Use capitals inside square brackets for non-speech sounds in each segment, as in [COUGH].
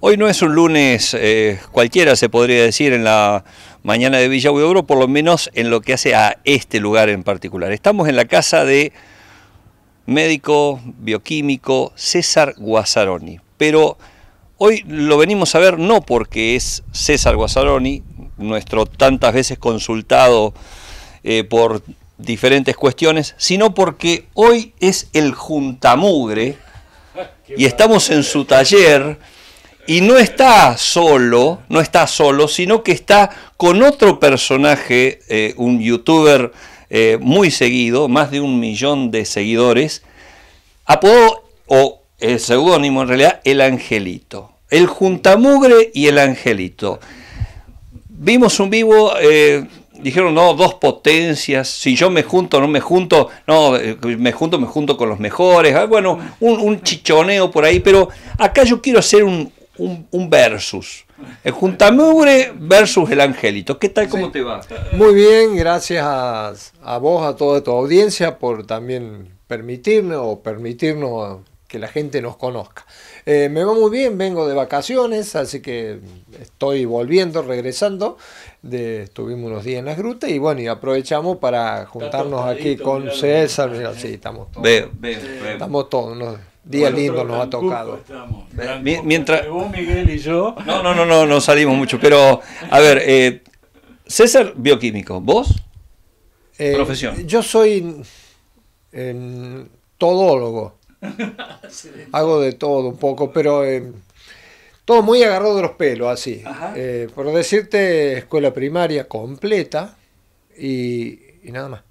Hoy no es un lunes eh, cualquiera, se podría decir, en la mañana de Villa por lo menos en lo que hace a este lugar en particular. Estamos en la casa de médico bioquímico César Guazzaroni. pero hoy lo venimos a ver no porque es César Guazzaroni... nuestro tantas veces consultado eh, por diferentes cuestiones, sino porque hoy es el juntamugre ah, y estamos en su taller y no está solo, no está solo, sino que está con otro personaje, eh, un youtuber eh, muy seguido, más de un millón de seguidores, apodo o el seudónimo en realidad, El Angelito. El Juntamugre y El Angelito. Vimos un vivo, eh, dijeron, no, dos potencias, si yo me junto, no me junto, no, me junto, me junto con los mejores. Ah, bueno, un chichoneo por ahí, pero acá yo quiero hacer un, un, versus. El eh, juntamubre versus el Angelito. ¿Qué tal? ¿Cómo te va? Muy bien, gracias a, vos, a toda tu audiencia, por también permitirnos o permitirnos que la gente nos conozca. Eh, me va muy bien, vengo de vacaciones, así que estoy volviendo, regresando. estuvimos unos días en la gruta, y bueno, y aprovechamos para juntarnos aquí con César. sí, estamos todos. Estamos todos día lindo nos ha tocado. Pues, mientras Miguel y yo. No, no, no, no, no salimos mucho, pero a ver, eh, César bioquímico, vos eh, profesión. Yo soy em, todólogo. [LAUGHS] Hago de todo un poco, pero em, todo muy agarrado de los pelos, así. Eh, por decirte, escuela primaria completa y, y nada más.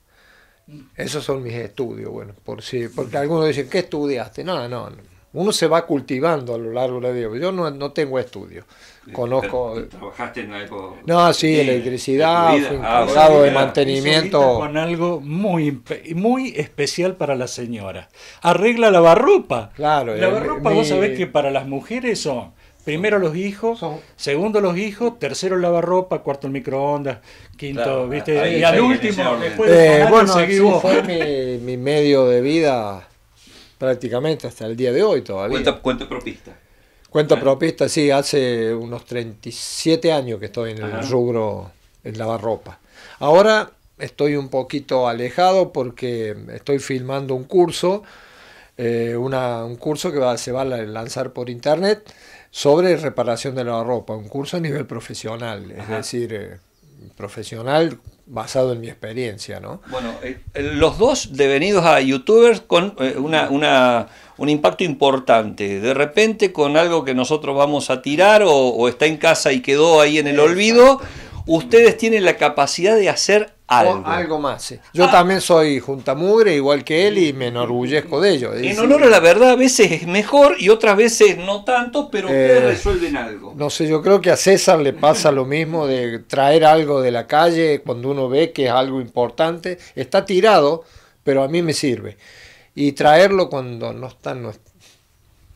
Esos son mis estudios, bueno, por si, porque algunos dicen, ¿qué estudiaste? No, no, no. Uno se va cultivando a lo largo de la vida. Yo no, tengo estudios. Conozco. ¿Trabajaste en algo? No, sí, electricidad, ah, de de mantenimiento. Con algo muy, muy especial para la señora. Arregla la barrupa. Claro, La eh, barrupa, vos sabés que para las mujeres son Primero los hijos, segundo los hijos, tercero el lavarropa, cuarto el microondas, quinto, ¿viste? y al último, después de eh, bueno, fue mi, medio de vida prácticamente hasta el día de hoy todavía. Cuenta, propista. Cuenta ah. propista, sí, hace unos 37 años que estoy en el rubro en lavarropa. Ahora estoy un poquito alejado porque estoy filmando un curso eh, un curso que se va a lanzar por internet sobre reparación de la ropa, un curso a nivel profesional, es decir, eh, profesional basado en mi experiencia, ¿no? Bueno, eh, los dos devenidos a youtubers con una, un impacto importante, de repente con algo que nosotros vamos a tirar o, o está en casa y quedó ahí en el olvido, ustedes tienen la capacidad de hacer algo. más. Yo ah. también soy juntamugre, igual que él, y me enorgullezco de ello. En honor a la verdad, a veces es mejor y otras veces no tanto, pero eh, resuelven algo. No sé, yo creo que a César le pasa lo mismo de traer algo de la calle cuando uno ve que es algo importante. Está tirado, pero a mí me sirve. Y traerlo cuando no está, no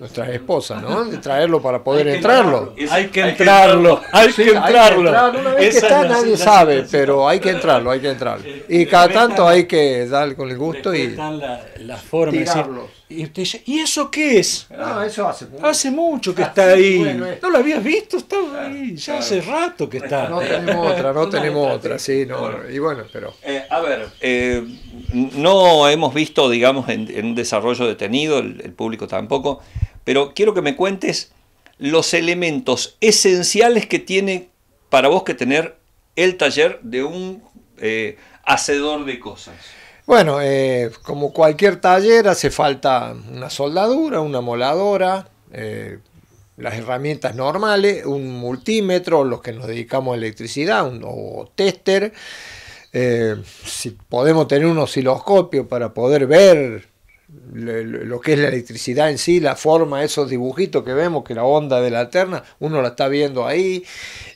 nuestras esposas, ¿no? De traerlo para poder entrarlo. hay que entrarlo, hay que entrarlo. Una que está nadie sabe, pero hay que entrarlo, hay que entrarlo. Eh, y cada tanto hay que dar con el gusto y están la, las formas. Y usted dice, ¿y eso qué es? No, ah, eso hace mucho. Hace mucho que ah, está ahí. No lo habías visto, Está ah, ahí. Ya hace rato que está. No tenemos otra, no [LAUGHS] tenemos otra, sí, no. Y bueno, pero. Eh, a ver, eh, no hemos visto, digamos, en, un desarrollo detenido, el público tampoco pero quiero que me cuentes los elementos esenciales que tiene para vos que tener el taller de un eh, hacedor de cosas. Bueno, eh, como cualquier taller hace falta una soldadura, una moladora, eh, las herramientas normales, un multímetro, los que nos dedicamos a electricidad, un, o tester. si podemos tener un osciloscopio para poder ver lo que es la electricidad en sí, la forma, esos dibujitos que vemos, que la onda de la terna, uno la está viendo ahí.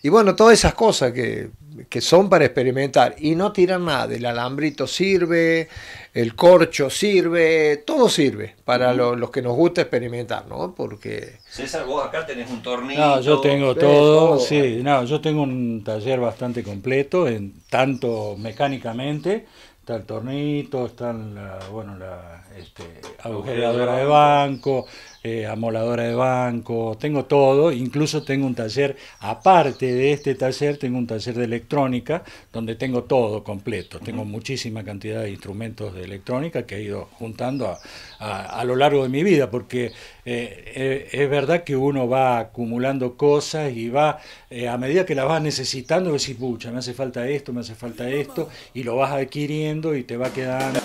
Y bueno, todas esas cosas que, que son para experimentar y no tiran nada. El alambrito sirve, el corcho sirve, todo sirve para los que nos gusta experimentar, ¿no? Porque... César, vos acá tenés un tornillo. No, yo tengo todo, sí. No, yo tengo un taller bastante completo, en, tanto mecánicamente está el tornito, está la, bueno, la este, agujeradora de banco, eh, amoladora de banco, tengo todo, incluso tengo un taller, aparte de este taller, tengo un taller de electrónica donde tengo todo completo, tengo muchísima cantidad de instrumentos de electrónica que he ido juntando a, lo largo de mi vida, porque eh, eh, es verdad que uno va acumulando cosas y va, a medida que las vas necesitando, decís, pucha, me hace falta esto, me hace falta esto, y lo vas adquiriendo y te va quedando.